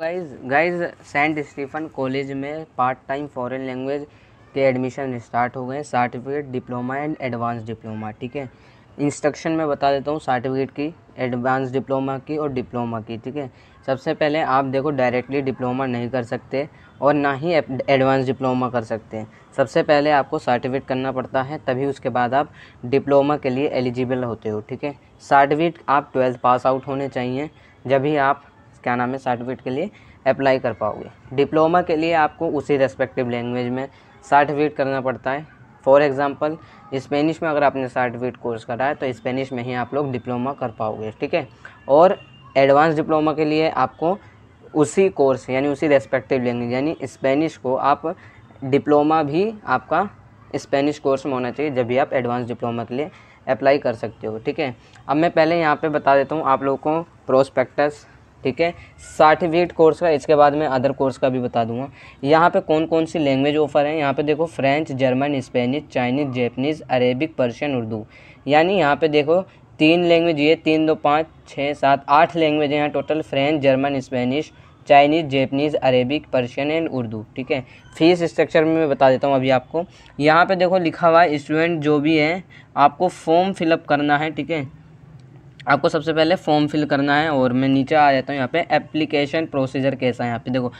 guys guys Saint Stephen college में part time foreign language के admission start हो गए हैं certificate diploma and advance diploma ठीक है इंस्ट्रक्शन में बता देता हूँ सर्टिफिकेट की एडवांस डिप्लोमा की और डिप्लोमा की ठीक है सबसे पहले आप देखो डायरेक्टली डिप्लोमा नहीं कर सकते और ना ही एडवांस डिप्लोमा कर सकते हैं सबसे पहले आपको सर्टिफिकेट करना पड़ता है तभी उसके बाद आप डिप्लोमा के लिए एलिजिबल होते हो ठीक है सर्टिफिकेट आप ट्वेल्थ पास आउट होने चाहिए जब ही आप क्या नाम है सर्टिफिकेट के लिए अप्लाई कर पाओगे डिप्लोमा के लिए आपको उसी रेस्पेक्टिव लैंग्वेज में सर्टिफिकेट करना पड़ता है फॉर एग्ज़ाम्पल स्पेनिश में अगर आपने सर्टिफिकेट कोर्स करा है तो स्पेनिश में ही आप लोग डिप्लोमा कर पाओगे ठीक है और एडवांस डिप्लोमा के लिए आपको उसी कोर्स यानी उसी रेस्पेक्टिव लैंग्वेज यानी स्पेनिश को आप डिप्लोमा भी आपका स्पेनिश कोर्स में होना चाहिए जब भी आप एडवांस डिप्लोमा के लिए अप्लाई कर सकते हो ठीक है अब मैं पहले यहाँ पे बता देता हूँ आप लोगों को प्रोस्पेक्टस ठीक है सर्टिफिकेट कोर्स का इसके बाद मैं अदर कोर्स का भी बता दूंगा यहाँ पे कौन कौन सी लैंग्वेज ऑफर है यहाँ पे देखो French German Spanish Chinese Japanese Arabic Persian Urdu यानी यहाँ पे देखो तीन लैंग्वेज ये तीन दो पाँच छः सात आठ लैंग्वेज यहाँ total French German Spanish Chinese Japanese Arabic Persian and Urdu ठीक है फीस स्ट्रक्चर में मैं बता देता हूँ अभी आपको यहाँ पे देखो लिखा हुआ है स्टूडेंट जो भी है आपको फॉर्म फिलअप करना है ठीक है आपको सबसे पहले फॉर्म फिल करना है और मैं नीचे आ जाता हूँ यहाँ पे एप्लीकेशन प्रोसीजर कैसा है यहाँ पे देखो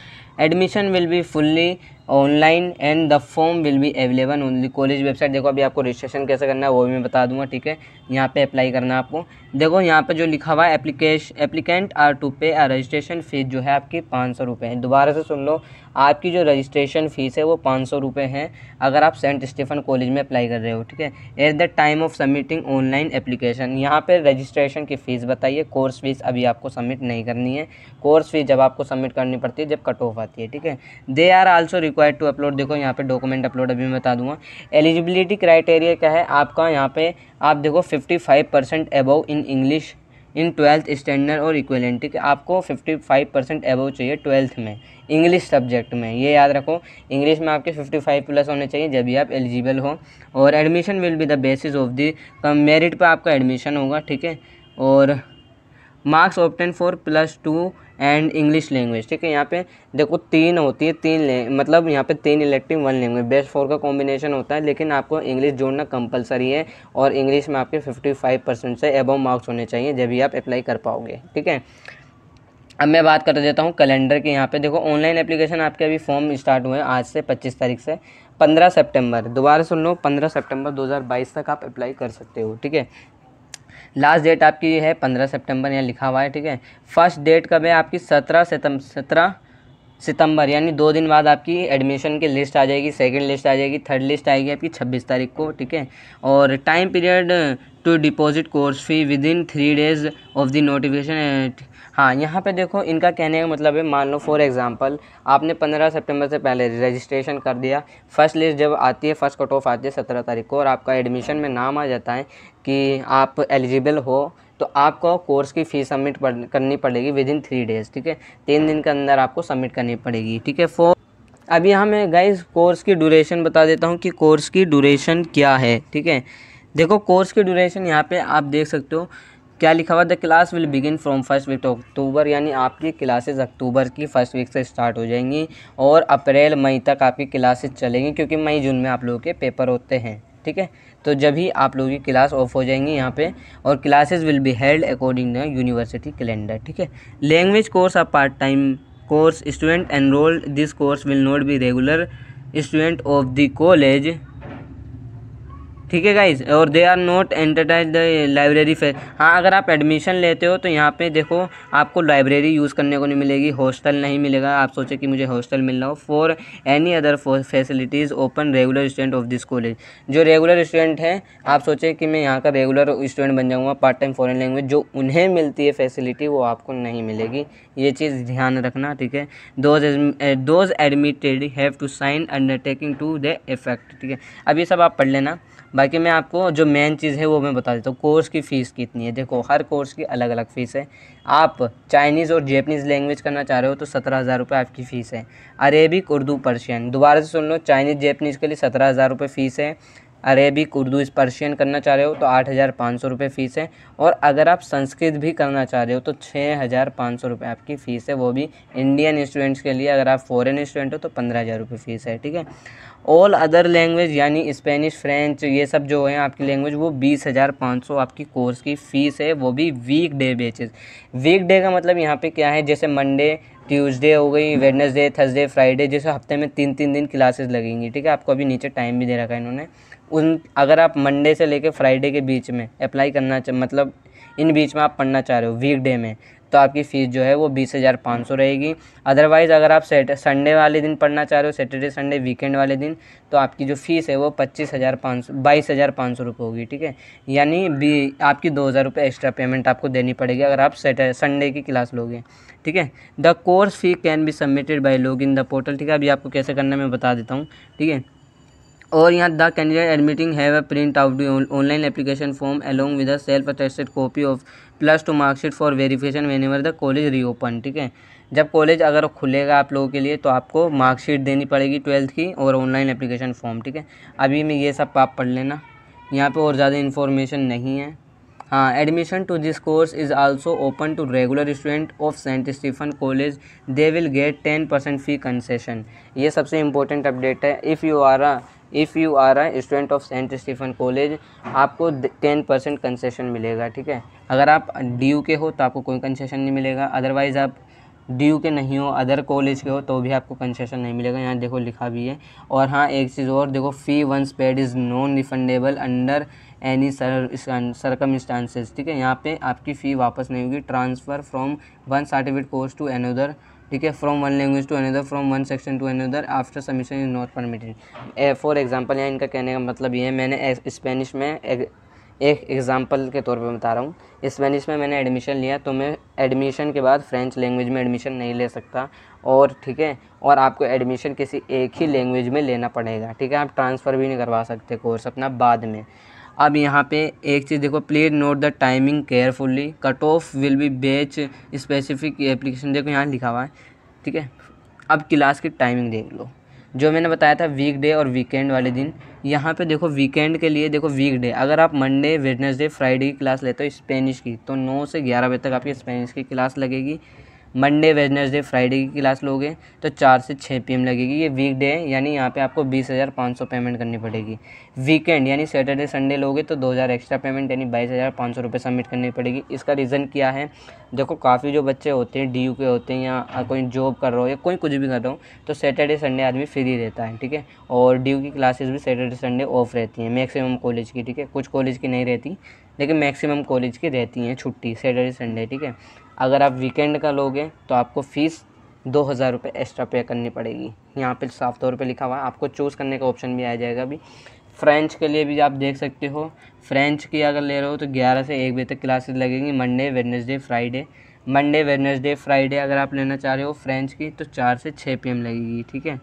admission will be fully online and the form will be available only college website देखो अभी आपको रजिस्ट्रेशन कैसे करना है वो भी मैं बता दूंगा ठीक है यहाँ पे अप्लाई करना है आपको देखो यहाँ पे जो लिखा हुआ है application applicants are to pay are registration fees जो है आपकी पाँच सौ रुपये है दोबारा से सुन लो आपकी जो रजिस्ट्रेशन फ़ीस है वो पाँच सौ रुपये है अगर आप सेंट स्टीफन कॉलेज में अप्लाई कर रहे हो ठीक है at the time of submitting online application यहाँ पर रजिस्ट्रेशन की फ़ीस बताइए कोर्स फीस अभी आपको सबमिट नहीं करनी है कोर्स फीस जब आपको सबमिट करनी पड़ती है जब कट ऑफ आती है ठीक है they are also required to upload देखो यहाँ पे डॉक्यूमेंट अपलोड अभी मैं बता दूंगा एलिजिबिलिटी क्राइटेरिया क्या है आपका यहाँ पे आप देखो fifty five percent above in English in twelfth standard और इक्वलेंटी आपको फिफ्टी फाइव परसेंट अबव चाहिए ट्वेल्थ में इंग्लिश सब्जेक्ट में ये याद रखो इंग्लिश में आपके फिफ्टी फाइव प्लस होने चाहिए जब भी आप एलिजिबल हो और admission will be the basis of the common merit पर आपका एडमिशन होगा ठीक है और marks obtained for plus two and English language ठीक है यहाँ पे देखो तीन होती है तीन मतलब यहाँ पे तीन elective one language best four का कॉम्बिनेशन होता है लेकिन आपको इंग्लिश जोड़ना कंपलसरी है और इंग्लिश में आपके फिफ्टी फाइव परसेंट से एबव मार्क्स होने चाहिए जब भी आप अप्लाई कर पाओगे ठीक है अब मैं बात कर देता हूँ कैलेंडर के यहाँ पे देखो ऑनलाइन एप्लीकेशन आपके अभी फॉर्म स्टार्ट हुए हैं आज से 25 तारीख से 15 सितंबर दोबारा सुन लो 15 सितंबर 2022 तक आप अप्लाई कर सकते हो ठीक है लास्ट डेट आपकी है पंद्रह सितंबर यहाँ लिखा हुआ है ठीक है फर्स्ट डेट कब है आपकी सत्रह सत्रह सितंबर यानी दो दिन बाद आपकी एडमिशन की लिस्ट आ जाएगी सेकंड लिस्ट आ जाएगी थर्ड लिस्ट आएगी आपकी छब्बीस तारीख को ठीक है और time period to deposit course fee within three days of the notification हाँ यहाँ पे देखो इनका कहने का मतलब है मान लो फॉर एग्ज़ाम्पल आपने पंद्रह सितंबर से पहले रजिस्ट्रेशन कर दिया फर्स्ट लिस्ट जब आती है फर्स्ट कट ऑफ आती है सत्रह तारीख को और आपका एडमिशन में नाम आ जाता है कि आप एलिजिबल हो तो आपको कोर्स की फ़ीस सबमिट करनी पड़ेगी विद इन थ्री डेज़ ठीक है तीन दिन के अंदर आपको सबमिट करनी पड़ेगी ठीक है फोर अभी यहाँ मैं गाइज कोर्स की ड्यूरेशन बता देता हूँ कि कोर्स की ड्यूरेशन क्या है ठीक है देखो कोर्स की ड्यूरेशन यहाँ पे आप देख सकते हो क्या लिखा हुआ the class will begin from first week to October यानी आपकी क्लासेस अक्टूबर की फर्स्ट वीक से स्टार्ट हो जाएंगी और अप्रैल मई तक आपकी क्लासेस चलेंगी क्योंकि मई जून में आप लोगों के पेपर होते हैं ठीक है तो जब ही आप लोगों की क्लास ऑफ हो जाएंगी यहाँ पे और classes will be held according the university calendar ठीक है language course are part time course student enrolled this course will not be regular student of the college ठीक है गाइज और they are not entitled the library fee हाँ अगर आप admission लेते हो तो यहाँ पे देखो आपको लाइब्रेरी यूज़ करने को नहीं मिलेगी हॉस्टल नहीं मिलेगा आप सोचे कि मुझे हॉस्टल मिलना हो for any other facilities open regular student of this college जो रेगुलर स्टूडेंट हैं आप सोचे कि मैं यहाँ का रेगुलर स्टूडेंट बन जाऊँगा पार्ट टाइम फॉरन लैंग्वेज जो उन्हें मिलती है फैसिलिटी वो आपको नहीं मिलेगी ये चीज़ ध्यान रखना ठीक है those those admitted have to sign undertaking to the effect ठीक है अब ये सब आप पढ़ लेना बाकी मैं आपको जो मेन चीज़ है वो मैं बता देता हूँ कोर्स की फ़ीस कितनी है देखो हर कोर्स की अलग अलग फ़ीस है आप चाइनीज़ और जैपनीज़ लैंग्वेज करना चाह रहे हो तो सत्रह हज़ार रुपये आपकी फ़ीस है अरेबिक उर्दू पर्शियन दोबारा से सुन लो चाइनीज़ जेपनीज़ के लिए सत्रह हज़ार रुपये फ़ीस है अरेबिक उर्दू स्पर्शियन करना चाह रहे हो तो आठ हज़ार पाँच सौ रुपये फ़ीस है और अगर आप संस्कृत भी करना चाह रहे हो तो छः हज़ार पाँच सौ रुपये आपकी फ़ीस है वो भी इंडियन स्टूडेंट्स के लिए अगर आप फॉरेन स्टूडेंट हो तो पंद्रह हज़ार रुपये फ़ीस है ठीक है ऑल अदर लैंग्वेज यानी स्पेनिश फ्रेंच ये सब जो है आपकी लैंग्वेज वो बीस हज़ार पाँच सौ आपकी कोर्स की फ़ीस है वो भी weekday batches weekday का मतलब यहाँ पे क्या है जैसे मंडे ट्यूसडे हो गई वेडनेसडे थर्सडे फ्राइडे जैसे हफ्ते में तीन तीन दिन क्लासेस लगेंगी ठीक है आपको अभी नीचे टाइम भी दे रखा है इन्होंने उन अगर आप मंडे से लेकर फ्राइडे के बीच में अप्लाई करना मतलब इन बीच में आप पढ़ना चाह रहे हो वीकडे में तो आपकी फ़ीस जो है वो बीस हज़ार पाँच सौ रहेगी अदरवाइज़ अगर आप सेट संडे वाले दिन पढ़ना चाह रहे हो सैटरडे संडे वीकेंड वाले दिन तो आपकी जो फ़ीस है वो पच्चीस हज़ार पाँच सौ बाईस हज़ार पाँच सौ रुपये होगी ठीक है यानी बी आपकी दो हज़ार रुपये एक्स्ट्रा पेमेंट आपको देनी पड़ेगी अगर आप सैटर संडे की क्लास लोगे ठीक है the course fee can be submitted by log in the portal ठीक है अभी आपको कैसे करना मैं बता देता हूँ ठीक है और यहाँ the candidate admitting have a print out online application form along with a self attested copy of plus two marksheet for verification when the college reopen ठीक है जब कॉलेज अगर खुलेगा आप लोगों के लिए तो आपको मार्कशीट देनी पड़ेगी ट्वेल्थ की और ऑनलाइन अप्लीकेशन फॉर्म ठीक है अभी मैं ये सब आप पढ़ लेना यहाँ पे और ज़्यादा इन्फॉर्मेशन नहीं है हाँ admission to this course is also open to regular student of Saint Stephen college they will get ten percent fee concession ये सबसे इम्पोर्टेंट अपडेट है if you are a if you are a student of Saint Stephen college आपको ten percent concession मिलेगा ठीक है अगर आप D के हो तो आपको कोई कंसेशन नहीं मिलेगा अदरवाइज़ आप डी के नहीं हो अदर कॉलेज के हो तो भी आपको कंसेशन नहीं मिलेगा यहाँ देखो लिखा भी है और हाँ एक चीज़ और देखो fee once paid is non refundable under any circumstances ठीक है यहाँ पे आपकी फ़ी वापस नहीं होगी transfer from one certificate course to another ठीक है from one language to another from one section to another after submission is not permitted for example यहाँ इनका कहने का मतलब ये है मैंने स्पेनिश में एक एग्ज़ाम्पल के तौर पे बता रहा हूँ स्पेनिश में मैंने एडमिशन लिया तो मैं एडमिशन के बाद फ्रेंच लैंग्वेज में एडमिशन नहीं ले सकता और ठीक है और आपको एडमिशन किसी एक ही लैंग्वेज में लेना पड़ेगा ठीक है आप ट्रांसफ़र भी नहीं करवा सकते कोर्स अपना बाद में अब यहाँ पे एक चीज़ देखो please note the timing carefully cut off will be batch specific application देखो यहाँ लिखा हुआ है ठीक है अब क्लास की टाइमिंग देख लो जो मैंने बताया था वीकडे और वीकेंड वाले दिन यहाँ पे देखो वीकेंड के लिए देखो वीकडे अगर आप मंडे वेडनेसडे फ्राइडे की क्लास लेते हो स्पेनिश की तो नौ से ग्यारह बजे तक आपकी स्पेनिश की क्लास लगेगी मंडे वेजनेसडे फ्राइडे की क्लास लोगे तो चार से छः पी लगेगी ये वीक डे है यानी यहाँ पे आपको बीस हज़ार पाँच सौ पेमेंट करनी पड़ेगी वीकेंड यानी सैटरडे संडे लोगे तो दो हज़ार एक्स्ट्रा पेमेंट यानी बाईस हज़ार पाँच सौ रुपये सबमिट करनी पड़ेगी इसका रीज़न क्या है देखो काफ़ी जो बच्चे होते हैं डी के होते हैं या कोई जॉब कर रहा हो या कोई कुछ भी कर रहा हो तो सैटरडे संडे आदमी फ्री रहता है ठीक है और डी की क्लासेज भी सैटरडे संडे ऑफ रहती हैं मैक्सिमम कॉलेज की ठीक है कुछ कॉलेज की नहीं रहती लेकिन मैक्सिमम कॉलेज की रहती हैं छुट्टी सैटरडे संडे ठीक है अगर आप वीकेंड का लोगे तो आपको फ़ीस दो हज़ार रुपये एक्स्ट्रा पे करनी पड़ेगी यहाँ पे साफ तौर पे लिखा हुआ है आपको चूज़ करने का ऑप्शन भी आ जाएगा अभी फ्रेंच के लिए भी आप देख सकते हो फ्रेंच की अगर ले रहे हो तो ग्यारह से एक बजे तक क्लासेस लगेंगी Monday Wednesday Friday Monday Wednesday Friday अगर आप लेना चाह रहे हो फ्रेंच की तो चार से छः पी लगेगी ठीक है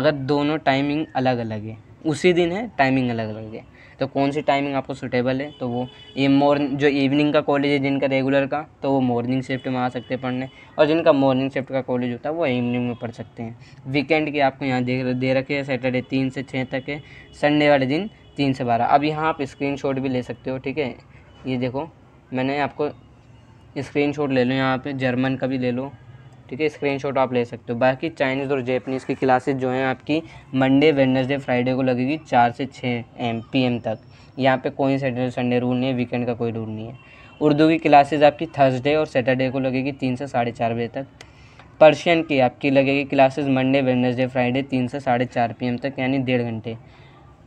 अगर दोनों टाइमिंग अलग अलग है उसी दिन है टाइमिंग अलग अलग है तो कौन सी टाइमिंग आपको सूटेबल है तो वो ये मॉर्निंग जो इवनिंग का कॉलेज है जिनका रेगुलर का तो वो मॉर्निंग शिफ्ट में आ सकते हैं पढ़ने और जिनका मॉर्निंग शिफ्ट का कॉलेज होता है वो इवनिंग में पढ़ सकते हैं वीकेंड की आपको यहाँ दे दे रखे हैं सैटरडे तीन से छः तक है संडे वाले दिन तीन से बारह अब यहाँ आप स्क्रीन भी ले सकते हो ठीक है ये देखो मैंने आपको स्क्रीन ले लो यहाँ पर जर्मन का भी ले लो ठीक है स्क्रीनशॉट आप ले सकते हो बाकी चाइनीज़ और जैपनीज़ की क्लासेज जो हैं आपकी मंडे वेडनेसडे फ्राइडे को लगेगी चार से छः एम पी एम तक यहाँ पे कोई सैटरडे संडे रूल नहीं है वीकेंड का कोई रूल नहीं है उर्दू की क्लासेज आपकी थर्सडे और सैटरडे को लगेगी तीन से साढ़े चार बजे तक पर्शियन की आपकी लगेगी क्लासेज मंडे वेडनेसडे फ्राइडे तीन से साढ़े चार पी एम तक यानी डेढ़ घंटे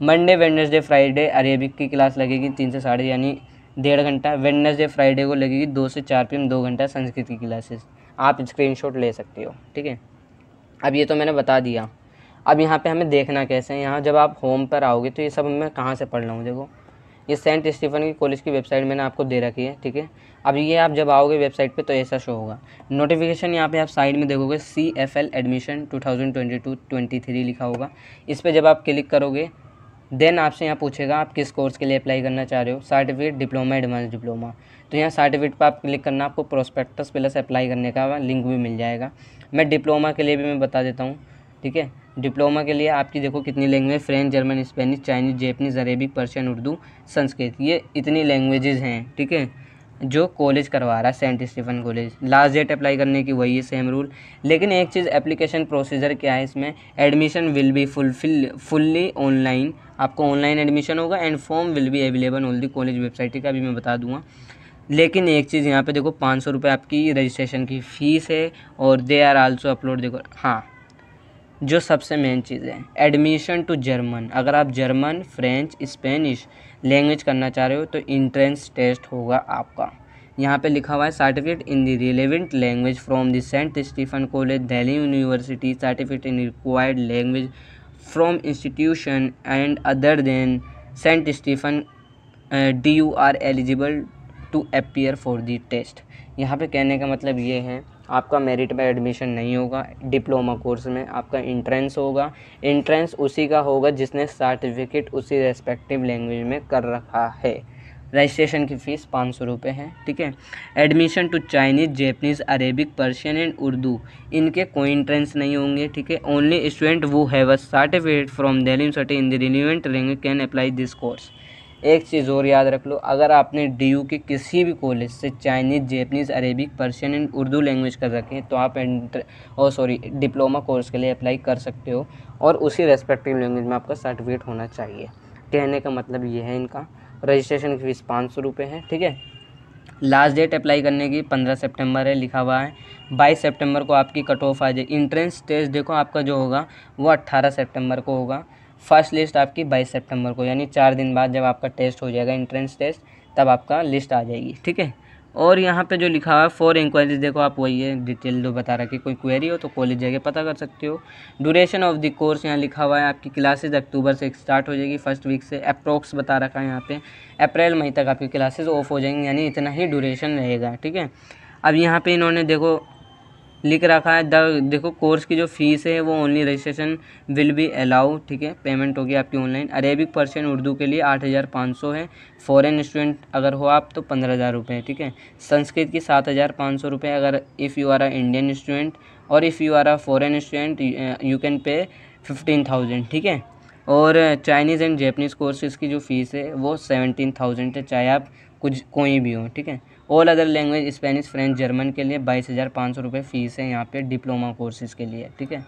मंडे वेडनेसडे फ्राइडे अरेबिक की क्लास लगेगी तीन से साढ़े यानी डेढ़ घंटा वेडनेसडे फ्राइडे को लगेगी दो से चार पी एम दो घंटा संस्कृत की क्लासेज़ आप स्क्रीनशॉट ले सकते हो ठीक है अब ये तो मैंने बता दिया अब यहाँ पे हमें देखना कैसे है यहाँ जब आप होम पर आओगे तो ये सब मैं कहाँ से पढ़ रहा हूँ देखो ये सेंट स्टीफन की कॉलेज की वेबसाइट मैंने आपको दे रखी है ठीक है अब ये आप जब आओगे वेबसाइट पे तो ऐसा शो होगा नोटिफिकेशन यहाँ पे आप साइड में देखोगे C F L admission two thousand twenty two twenty three लिखा होगा इस पर जब आप क्लिक करोगे देन आपसे यहाँ पूछेगा आप किस कोर्स के लिए अप्लाई करना चाह रहे हो सर्टिफिकेट डिप्लोमा एडवांस डिप्लोमा तो यहाँ सर्टिफिकेट पर आप क्लिक करना आपको प्रोस्पेक्टस प्लस अप्लाई करने का लिंक भी मिल जाएगा मैं डिप्लोमा के लिए भी मैं बता देता हूँ ठीक है डिप्लोमा के लिए आपकी देखो कितनी language French German Spanish Chinese Japanese Arabic Persian Urdu Sanskrit ये इतनी लैंग्वेजेज हैं ठीक है जो कॉलेज करवा रहा है Saint Stephen college last date apply करने की वही है सेम रूल लेकिन एक चीज़ एप्लीकेशन प्रोसीजर क्या है इसमें admission will be fulfil fully online आपको ऑनलाइन एडमिशन होगा and form will be available on the college website का भी मैं बता दूंगा लेकिन एक चीज़ यहाँ पे देखो पाँच सौ रुपये आपकी रजिस्ट्रेशन की फ़ीस है और दे आर आल्सो अपलोड देखो हाँ जो सबसे मेन चीज़ है एडमिशन टू जर्मन अगर आप जर्मन फ्रेंच स्पेनिश लैंग्वेज करना चाह रहे हो तो इंट्रेंस टेस्ट होगा आपका यहाँ पे लिखा हुआ है certificate in the relevant language from the saint Stephen college Delhi university certificate in required language from institution and other than saint Stephen D U are eligible to appear for the test यहाँ पे कहने का मतलब ये है आपका merit पर admission नहीं होगा डिप्लोमा कोर्स में आपका इंट्रेंस होगा इंट्रेंस उसी का होगा जिसने सर्टिफिकेट उसी रेस्पेक्टिव लैंग्वेज में कर रखा है रजिस्ट्रेशन की फ़ीस पाँच सौ रुपये है ठीक है admission to Chinese Japanese Arabic Persian and Urdu इनके कोई इंट्रेंस नहीं होंगे ठीक है only student who have a certificate from Delhi university in the relevant language can apply this course एक चीज़ और याद रख लो अगर आपने डी के किसी भी कॉलेज से Chinese Japanese Arabic Persian and Urdu language कर रखे हैं तो आप एंटर और सॉरी डिप्लोमा कोर्स के लिए अप्लाई कर सकते हो और उसी रेस्पेक्टिव लैंग्वेज में आपका सर्टिफिकेट होना चाहिए कहने का मतलब ये है इनका रजिस्ट्रेशन की फ़ीस पाँच सौ रुपये है ठीक है लास्ट डेट अप्लाई करने की पंद्रह सेप्टेम्बर है लिखा हुआ है बाईस सेप्टेम्बर को आपकी कट ऑफ आ जाए इंट्रेंस टेस्ट देखो आपका जो होगा वो अट्ठारह सेप्टेम्बर को होगा फर्स्ट लिस्ट आपकी बाईस सितंबर को यानी चार दिन बाद जब आपका टेस्ट हो जाएगा इंट्रेंस टेस्ट तब आपका लिस्ट आ जाएगी ठीक है और यहाँ पे जो लिखा हुआ है फॉर इंक्वायरीज देखो आप वही है डिटेल जो तो बता रखी कोई क्वेरी हो तो कॉलेज जाके पता कर सकते हो ड्यूरेशन ऑफ द कोर्स यहाँ लिखा हुआ है आपकी क्लासेज अक्टूबर से स्टार्ट हो जाएगी फर्स्ट वीक से अप्रोक्स बता रखा है यहाँ पे अप्रैल मई तक आपकी क्लासेज ऑफ हो जाएंगी यानी इतना ही ड्यूरेशन रहेगा ठीक है अब यहाँ पर इन्होंने देखो लिख रखा है द देखो कोर्स की जो फीस है वो only registration will be allow ठीक है पेमेंट होगी आपकी ऑनलाइन अरेबिक पर्सन उर्दू के लिए आठ हज़ार पाँच सौ है फॉरेन स्टूडेंट अगर हो आप तो पंद्रह हज़ार रुपये ठीक है संस्कृत की सात हज़ार पाँच सौ रुपये अगर if you are a Indian student और if you are a foreign student you can pay fifteen thousand ठीक है और चाइनीज़ एंड जैपनीज़ कोर्सेज़ की जो फ़ीस है वो सेवनटीन थाउजेंड है चाहे आप कुछ कोई भी हो ठीक है all other language Spanish French German के लिए बाईस हज़ार पाँच सौ रुपये फ़ीस है यहाँ पे डिप्लोमा कोर्सेज़ के लिए ठीक है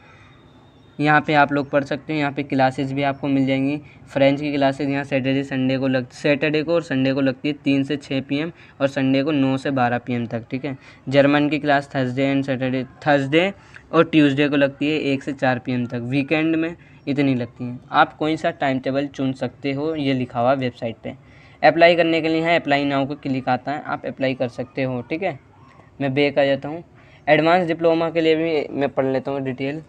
यहाँ पे आप लोग पढ़ सकते हो यहाँ पे क्लासेस भी आपको मिल जाएंगी फ्रेंच की क्लासेस यहाँ सैटरडे संडे को लग सैटरडे को और संडे को लगती है तीन से छः पी और संडे को नौ से बारह पी तक ठीक है जर्मन की class Thursday and Saturday Thursday और ट्यूसडे को लगती है एक से चार पी तक वीकेंड में इतनी लगती हैं आप कोई सा टाइम टेबल चुन सकते हो ये लिखा हुआ वेबसाइट पर अप्लाई करने के लिए यहाँ अप्लाई नाउ को क्लिक आता है आप अप्लाई कर सकते हो ठीक है मैं बे कर जाता हूँ एडवांस डिप्लोमा के लिए भी मैं पढ़ लेता हूँ डिटेल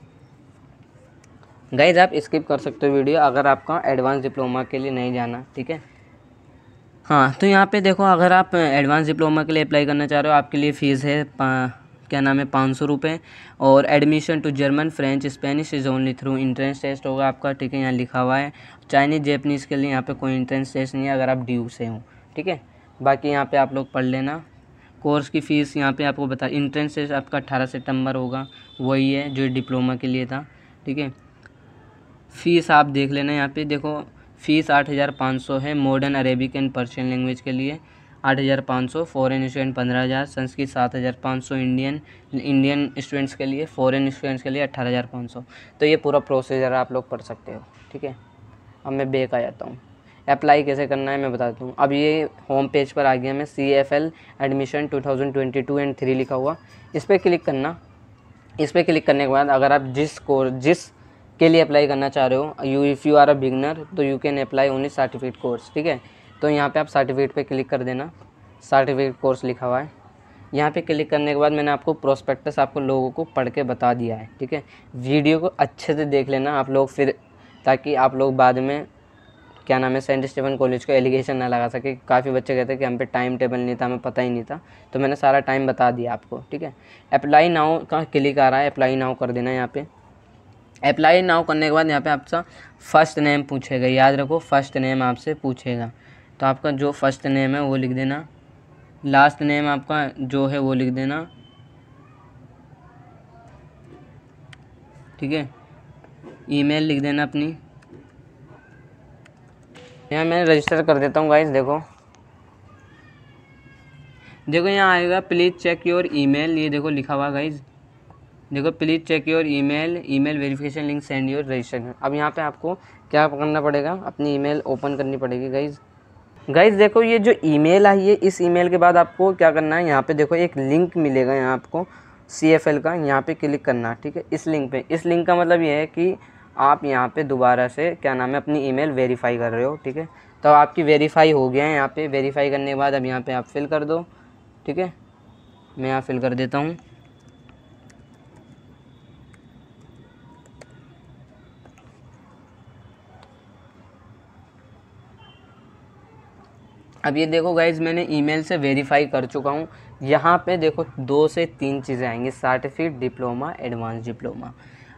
गाइज आप स्किप कर सकते हो वीडियो अगर आपका एडवांस डिप्लोमा के लिए नहीं जाना ठीक है हाँ तो यहाँ पे देखो अगर आप एडवांस डिप्लोमा के लिए अप्लाई करना चाह रहे हो आपके लिए फ़ीस है क्या नाम है पाँच सौ रुपये और admission to German French Spanish is only through entrance test होगा आपका ठीक है यहाँ लिखा हुआ है चाइनीज़ जेपनीज़ के लिए यहाँ पे कोई इंट्रेंस टेस्ट नहीं है अगर आप डी से हों ठीक है बाकी यहाँ पे आप लोग पढ़ लेना कोर्स की फ़ीस यहाँ पे आपको बता इंट्रेंस टेस्ट आपका अट्ठारह सितंबर होगा वही है जो डिप्लोमा के लिए था ठीक है फ़ीस आप देख लेना यहाँ पे देखो फ़ीस आठ हज़ार पाँच सौ है modern Arabic and Persian language के लिए आठ हज़ार पाँच सौ फॉरन स्टूडेंट पंद्रह हज़ार संस्कृत सात हज़ार पाँच सौ इंडियन इंडियन स्टूडेंट्स के लिए फॉरेन स्टूडेंट्स के लिए अट्ठारह हज़ार पाँच सौ तो ये पूरा प्रोसीजर आप लोग पढ़ सकते हो ठीक है अब मैं बेक आ जाता हूँ अप्लाई कैसे करना है मैं बताता हूँ अब ये होम पेज पर आ गया मैं C F L admission two thousand twenty two and three लिखा हुआ इस पर क्लिक करना इस पर क्लिक करने के बाद अगर आप जिस कोर्स जिस के लिए अप्लाई करना चाह रहे हो you if you are a beginner तो you can apply only certificate course ठीक है तो यहाँ पे आप सर्टिफिकेट पे क्लिक कर देना सर्टिफिकेट कोर्स लिखा हुआ है यहाँ पे क्लिक करने के बाद मैंने आपको प्रोस्पेक्टस आपको लोगों को पढ़ के बता दिया है ठीक है वीडियो को अच्छे से देख लेना आप लोग फिर ताकि आप लोग बाद में क्या नाम है सेंट स्टीफन कॉलेज को एलिगेशन ना लगा सके काफ़ी बच्चे कहते हैं कि हम पे टाइम टेबल नहीं था हमें पता ही नहीं था तो मैंने सारा टाइम बता दिया आपको ठीक है अप्लाई नाउ का क्लिक आ रहा है अप्लाई नाउ कर देना यहाँ पे अप्लाई नाउ करने के बाद यहाँ पे आपका फर्स्ट नेम पूछेगा याद रखो फर्स्ट नेम आपसे पूछेगा तो आपका जो फर्स्ट नेम है वो लिख देना लास्ट नेम आपका जो है वो लिख देना ठीक है ईमेल लिख देना अपनी यहाँ मैं रजिस्टर कर देता हूँ गाइस देखो देखो यहाँ आएगा प्लीज़ चेक योर ईमेल ये देखो लिखा हुआ गाइज देखो please check your email email verification link send your registration अब यहाँ पे आपको क्या करना पड़ेगा अपनी ईमेल ओपन करनी पड़ेगी गाइज गाइज देखो ये जो ईमेल आई है इस ईमेल के बाद आपको क्या करना है यहाँ पे देखो एक लिंक मिलेगा यहाँ आपको सी एफ एल का यहाँ पे क्लिक करना ठीक है इस लिंक पे इस लिंक का मतलब ये है कि आप यहाँ पे दोबारा से क्या नाम है अपनी ईमेल वेरीफाई कर रहे हो ठीक है तो आपकी वेरीफाई हो गया है यहाँ पे वेरीफाई करने के बाद अब यहाँ पे आप फिल कर दो ठीक है मैं यहाँ फिल कर देता हूँ अब ये देखो गाइज मैंने ईमेल से वेरीफाई कर चुका हूँ यहाँ पे देखो दो से तीन चीज़ें आएंगी सर्टिफिकेट डिप्लोमा एडवांस डिप्लोमा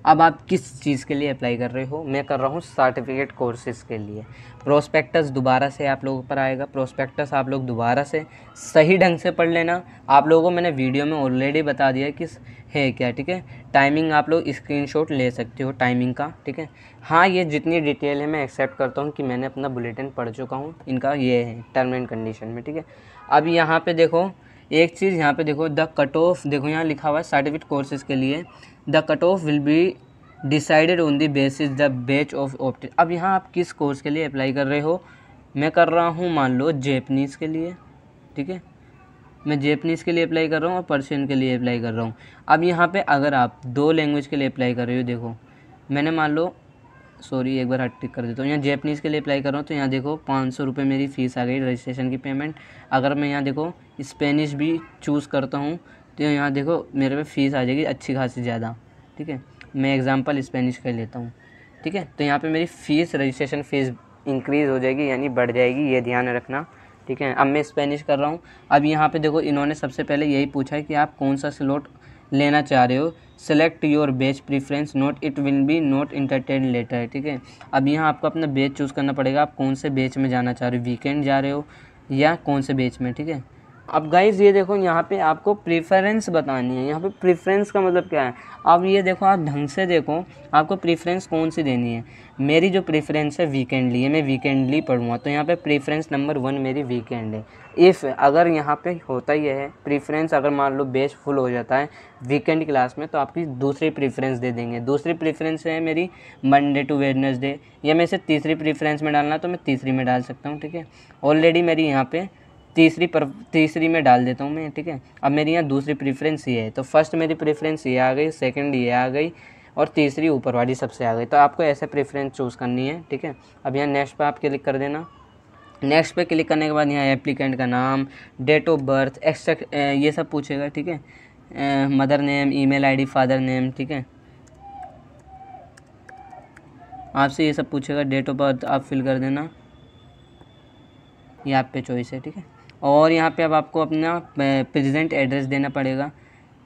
अब आप किस चीज़ के लिए अप्लाई कर रहे हो मैं कर रहा हूँ सर्टिफिकेट कोर्सेज़ के लिए प्रोस्पेक्टस दोबारा से आप लोगों पर आएगा प्रोस्पेक्टस आप लोग दोबारा से सही ढंग से पढ़ लेना आप लोगों को मैंने वीडियो में ऑलरेडी बता दिया कि है क्या ठीक है टाइमिंग आप लोग स्क्रीनशॉट ले सकते हो टाइमिंग का ठीक है हाँ ये जितनी डिटेल है मैं एक्सेप्ट करता हूँ कि मैंने अपना बुलेटिन पढ़ चुका हूँ इनका ये है टर्म एंड कंडीशन में ठीक है अब यहाँ पे देखो एक चीज़ यहाँ पे देखो द कट ऑफ देखो यहाँ लिखा हुआ है सर्टिफिकेट कोर्सेज़ के लिए the cut off will be decided on the basis the batch of opted अब यहाँ आप किस कोर्स के लिए अप्लाई कर रहे हो मैं कर रहा हूँ मान लो जेपनीज़ के लिए ठीक है मैं जेपनीज के लिए अप्लाई कर रहा हूँ और पर्शियन के लिए अप्लाई कर रहा हूँ अब यहाँ पे अगर आप दो लैंग्वेज के लिए अप्लाई कर रहे हो देखो मैंने मान लो सॉरी एक बार हट टिक कर देता हूँ यहाँ जेपनीज़ के लिए अप्लाई कर रहा हूँ तो यहाँ देखो पाँच सौ रुपये मेरी फ़ीस आ गई रजिस्ट्रेशन की पेमेंट अगर मैं यहाँ देखो स्पेनिश भी चूज़ करता हूँ तो यहाँ देखो मेरे पे फीस आ जाएगी अच्छी खासी ज़्यादा ठीक है मैं एग्ज़ाम्पल स्पेनिश कर लेता हूँ ठीक है तो यहाँ पे मेरी फ़ीस रजिस्ट्रेशन फ़ीस इंक्रीज़ हो जाएगी यानी बढ़ जाएगी ये ध्यान रखना ठीक है अब मैं स्पेनिश कर रहा हूँ अब यहाँ पर देखो इन्होंने सबसे पहले यही पूछा है कि आप कौन सा स्लॉट लेना चाह रहे हो select your batch preference note it will be not entertain later ठीक है अब यहाँ आपको अपना बेच चूज़ करना पड़ेगा आप कौन से बेच में जाना चाह रहे हो वीकेंड जा रहे हो या कौन से बेच में ठीक है अब गाइज ये देखो यहाँ पे आपको प्रेफरेंस बतानी है यहाँ पे प्रेफरेंस का मतलब क्या है अब ये देखो आप ढंग से देखो आपको प्रेफरेंस कौन सी देनी है मेरी जो प्रेफरेंस है वीकेंडली है मैं वीकेंडली पढ़ूँगा तो यहाँ पे प्रेफरेंस नंबर वन मेरी वीकेंड है इफ़ अगर यहाँ पे होता ही है प्रेफरेंस अगर मान लो बेस फुल हो जाता है वीकेंड क्लास में तो आपकी दूसरी प्रेफरेंस दे देंगे दूसरी प्रेफरेंस है मेरी मंडे टू वेडनेसडे या मैं इसे तीसरी प्रेफरेंस में डालना तो मैं तीसरी में डाल सकता हूँ ठीक है ऑलरेडी मेरी यहाँ पर तीसरी पर तीसरी में डाल देता हूँ मैं ठीक है अब मेरी यहाँ दूसरी प्रेफरेंस ये है तो फर्स्ट मेरी प्रेफरेंस ये आ गई सेकंड ये आ गई और तीसरी ऊपर वाली सबसे आ गई तो आपको ऐसे प्रेफरेंस चूज़ करनी है ठीक है अब यहाँ नेक्स्ट पर आप क्लिक कर देना नेक्स्ट पर क्लिक करने के बाद यहाँ एप्लीकेंट का नाम डेट ऑफ बर्थ एक्स्ट्रा ये सब पूछेगा ठीक है mother name email father name ठीक है आपसे ये सब पूछेगा डेट ऑफ बर्थ आप फिल कर देना ये आप पे चॉइस है ठीक है और यहाँ पे अब आपको अपना प्रेजेंट एड्रेस देना पड़ेगा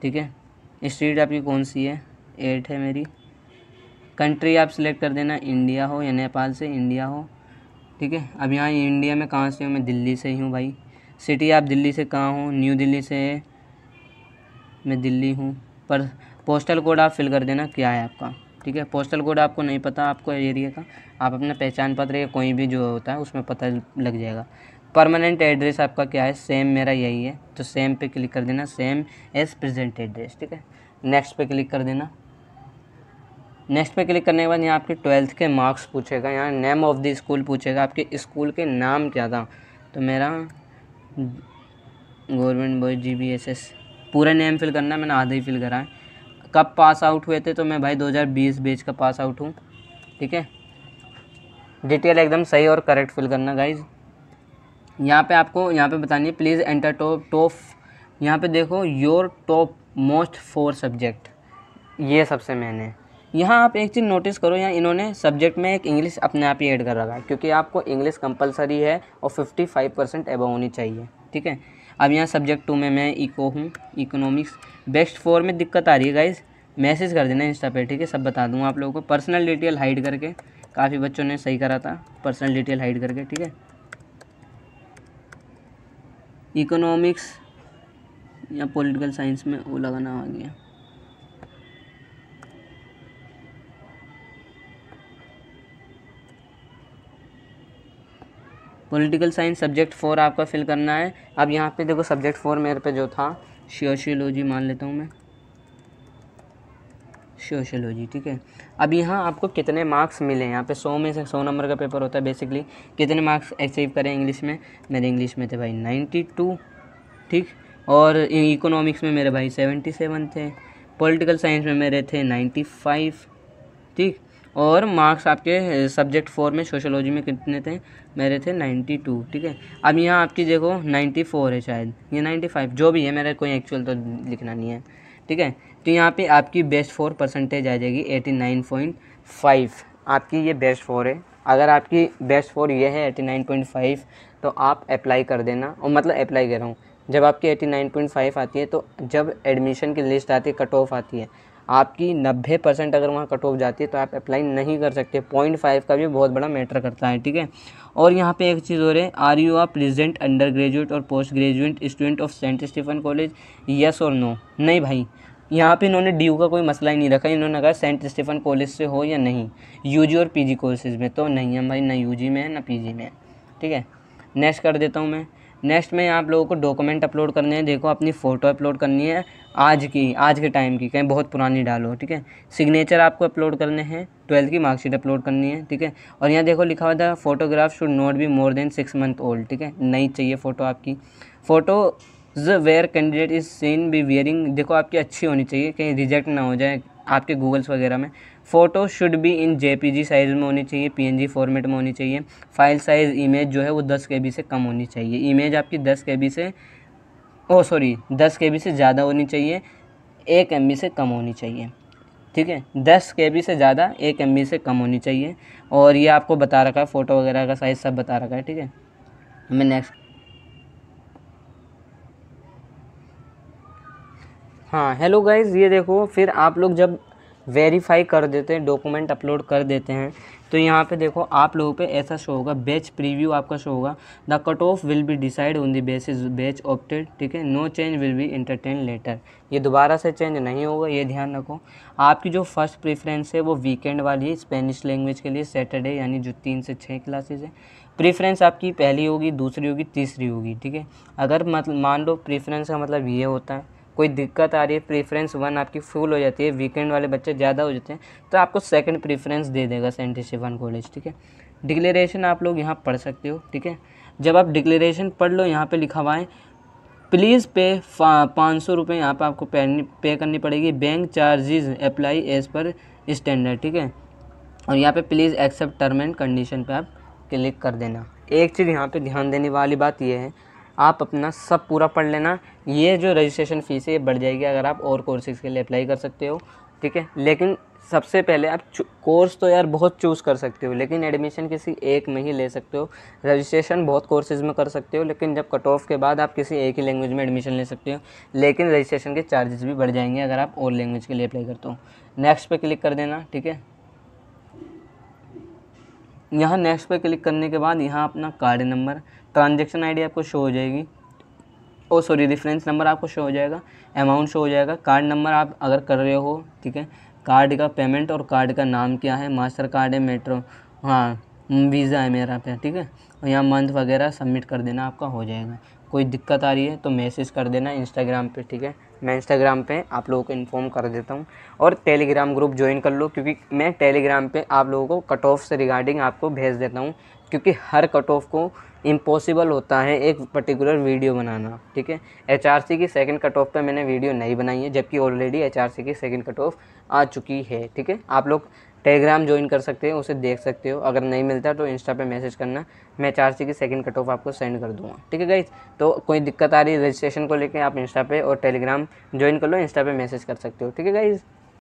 ठीक है स्ट्रीट आपकी कौन सी है एट है मेरी कंट्री आप सिलेक्ट कर देना इंडिया हो या नेपाल से इंडिया हो ठीक है अब यहाँ इंडिया में कहाँ से हूँ मैं दिल्ली से ही हूँ भाई सिटी आप दिल्ली से कहाँ हूँ न्यू दिल्ली से मैं दिल्ली हूँ पर पोस्टल कोड आप फिल कर देना क्या है आपका ठीक है पोस्टल कोड आपको नहीं पता आपको एरिया का आप अपना पहचान पत्र या कोई भी जो होता है उसमें पता लग जाएगा परमानेंट एड्रेस आपका क्या है सेम मेरा यही है तो सेम पे क्लिक कर देना सेम एज प्रेजेंट एड्रेस ठीक है नेक्स्ट पे क्लिक कर देना नेक्स्ट पे क्लिक करने के बाद यहाँ आपके ट्वेल्थ के मार्क्स पूछेगा यहाँ नेम ऑफ़ द स्कूल पूछेगा आपके स्कूल के नाम क्या था तो मेरा government boy G B S S पूरा नेम फिल करना मैंने आधा ही फिल करा है कब पास आउट हुए थे तो मैं भाई 2020 बेच का पास आउट हूँ ठीक है डिटेल एकदम सही और करेक्ट फिल करना गाइज यहाँ पे आपको यहाँ पे बतानी है प्लीज़ एंटर टॉप टॉप यहाँ पे देखो your top most four subject ये सबसे मेन है यहाँ आप एक चीज़ नोटिस करो यहाँ इन्होंने सब्जेक्ट में एक इंग्लिश अपने आप ही ऐड कर रखा है क्योंकि आपको इंग्लिश कंपलसरी है और फिफ्टी फाइव परसेंट एबव होनी चाहिए ठीक है अब यहाँ सब्जेक्ट टू में मैं इको हूँ इकोनॉमिक्स बेस्ट फोर में दिक्कत आ रही है गाइज मैसेज कर देना इंस्टा पे ठीक है सब बता दूँगा आप लोगों को पर्सनल डिटेल हाइड करके काफ़ी बच्चों ने सही करा था पर्सनल डिटेल हाइड करके ठीक है इकोनॉमिक्स या पॉलिटिकल साइंस में वो लगाना आ गया पॉलिटिकल साइंस सब्जेक्ट फोर आपका फिल करना है अब यहाँ पे देखो सब्जेक्ट फोर मेरे पे जो था शियोशियोलॉजी मान लेता हूँ मैं सोशियोलॉजी ठीक है अब यहाँ आपको कितने मार्क्स मिले यहाँ पे सौ में से सौ नंबर का पेपर होता है बेसिकली कितने मार्क्स अचीव करें इंग्लिश में मेरे इंग्लिश में थे भाई नाइन्टी टू ठीक और इकोनॉमिक्स में मेरे भाई सेवेंटी सेवन थे पोलिटिकल साइंस में मेरे थे नाइन्टी फाइव ठीक और मार्क्स आपके सब्जेक्ट फोर में सोशोलॉजी में कितने थे मेरे थे नाइन्टी टू ठीक है अब यहाँ आपकी देखो नाइन्टी फोर है शायद ये नाइन्टी फाइव जो भी है मेरा कोई एक्चुअल तो लिखना नहीं है ठीक है तो यहाँ पे आपकी बेस्ट फोर परसेंटेज आ जाएगी एटी नाइन पॉइंट फाइव आपकी ये बेस्ट फोर है अगर आपकी बेस्ट फोर ये है एटी नाइन पॉइंट फाइव तो आप अप्लाई कर देना और मतलब अप्लाई कर रहा हूँ जब आपकी एटी नाइन पॉइंट फाइव आती है तो जब एडमिशन की लिस्ट आती है कट ऑफ आती है आपकी नब्बे परसेंट अगर वहाँ कट ऑफ जाती है तो आप अप्लाई नहीं कर सकते पॉइंट फाइव का भी बहुत बड़ा मैटर करता है ठीक है और यहाँ पे एक चीज़ हो रही है are you are present undergraduate और postgraduate student of Saint Stephen college yes और नो नहीं भाई यहाँ पे इन्होंने डी का कोई मसला ही नहीं रखा इन्होंने कहा सेंट स्टीफन कॉलेज से हो या नहीं यू और पी कोर्सेज में तो नहीं है भाई ना यू में है ना पी में ठीक है नेक्स्ट कर देता हूँ मैं नेक्स्ट में आप लोगों को डॉक्यूमेंट अपलोड करने हैं देखो अपनी फ़ोटो अपलोड करनी है आज की आज के टाइम की कहीं बहुत पुरानी डालो ठीक है सिग्नेचर आपको अपलोड करने हैं ट्वेल्थ की मार्कशीट अपलोड करनी है ठीक है और यहाँ देखो लिखा हुआ था photograph should not be more than six month old ठीक है नई चाहिए फ़ोटो आपकी photo where candidate is seen be wearing देखो आपकी अच्छी होनी चाहिए कहीं रिजेक्ट ना हो जाए आपके गूगल्स वगैरह में photo should be in J size में होनी चाहिए पी फॉर्मेट में होनी चाहिए फाइल साइज़ इमेज जो है वो दस के से कम होनी चाहिए इमेज आपकी दस के से ओ सॉरी दस के से ज़्यादा होनी चाहिए एक एम से कम होनी चाहिए ठीक है दस के से ज़्यादा एक एम से कम होनी चाहिए और ये आपको बता रखा है फ़ोटो वगैरह का साइज़ सब बता रखा है ठीक है हमें नेक्स्ट हाँ हेलो गाइज ये देखो फिर आप लोग जब वेरीफाई कर देते हैं डॉक्यूमेंट अपलोड कर देते हैं तो यहाँ पे देखो आप लोगों पे ऐसा शो होगा बैच प्रीव्यू आपका शो होगा the cut off will be decide on the basis batch opted ठीक है no change will be entertain later ये दोबारा से चेंज नहीं होगा ये ध्यान रखो आपकी जो फर्स्ट प्रेफरेंस है वो वीकेंड वाली है स्पेनिश लैंग्वेज के लिए सैटरडे यानी जो तीन से छः क्लासेज है प्रेफरेंस आपकी पहली होगी दूसरी होगी तीसरी होगी ठीक है अगर मतलब मान लो प्रेफरेंस का मतलब ये होता है कोई दिक्कत आ रही है प्रेफरेंस वन आपकी फुल हो जाती है वीकेंड वाले बच्चे ज़्यादा हो जाते हैं तो आपको सेकंड प्रेफरेंस दे देगा सेंट स्टीफन कॉलेज ठीक है डिक्लेरेशन आप लोग यहाँ पढ़ सकते हो ठीक है जब आप डिक्लेरेशन पढ़ लो यहाँ पे लिखा हुआ है प्लीज़ पे पाँच सौ रुपये यहाँ पर आपको पे, करनी पड़ेगी bank charges apply as per standard ठीक है और यहाँ पर please accept term and condition पर आप क्लिक कर देना एक चीज़ यहाँ पर ध्यान देने वाली बात यह है आप अपना सब पूरा पढ़ लेना ये जो रजिस्ट्रेशन फ़ीस है ये बढ़ जाएगी अगर आप और कोर्सेज के लिए अप्लाई कर सकते हो ठीक है लेकिन सबसे पहले आप कोर्स तो यार बहुत चूज़ कर सकते हो लेकिन एडमिशन किसी एक में ही ले सकते हो रजिस्ट्रेशन बहुत कोर्सेज़ में कर सकते हो लेकिन जब कट ऑफ के बाद आप किसी एक ही लैंग्वेज में एडमिशन ले सकते हो लेकिन रजिस्ट्रेशन के चार्जेस भी बढ़ जाएंगे अगर आप और लैंग्वेज के लिए अप्लाई करते हो नेक्स्ट पर क्लिक कर देना ठीक है यहाँ नेक्स्ट पर क्लिक करने के बाद यहाँ अपना कार्ड नंबर ट्रांजेक्शन डी आपको शो हो जाएगी ओ सॉरी रिफरेंस नंबर आपको शो हो जाएगा अमाउंट शो हो जाएगा कार्ड नंबर आप अगर कर रहे हो ठीक है कार्ड का पेमेंट और कार्ड का नाम क्या है मास्टर कार्ड है मेट्रो हाँ वीज़ा है मेरा पे ठीक है और यहाँ मंथ वगैरह सबमिट कर देना आपका हो जाएगा कोई दिक्कत आ रही है तो मैसेज कर देना इंस्टाग्राम पे ठीक है मैं इंस्टाग्राम पे आप लोगों को इन्फॉर्म कर देता हूँ और टेलीग्राम ग्रुप ज्वाइन कर लो क्योंकि मैं टेलीग्राम पे आप लोगों को कट ऑफ से रिगार्डिंग आपको भेज देता हूँ क्योंकि हर कट ऑफ को इम्पॉसिबल होता है एक पर्टिकुलर वीडियो बनाना ठीक है एच की सेकंड कट ऑफ पर मैंने वीडियो नहीं बनाई है जबकि ऑलरेडी एच की सेकंड कट ऑफ आ चुकी है ठीक है आप लोग टेलीग्राम ज्वाइन कर सकते हो उसे देख सकते हो अगर नहीं मिलता तो इंस्टा पे मैसेज करना मैं एच की सेकंड कट ऑफ आपको सेंड कर दूंगा ठीक है गाइज तो कोई दिक्कत आ रही है रजिस्ट्रेशन को लेकर आप इंस्टा पे और टेलीग्राम ज्वाइन कर लो इंस्टा पे मैसेज कर सकते हो ठीक है गाइज़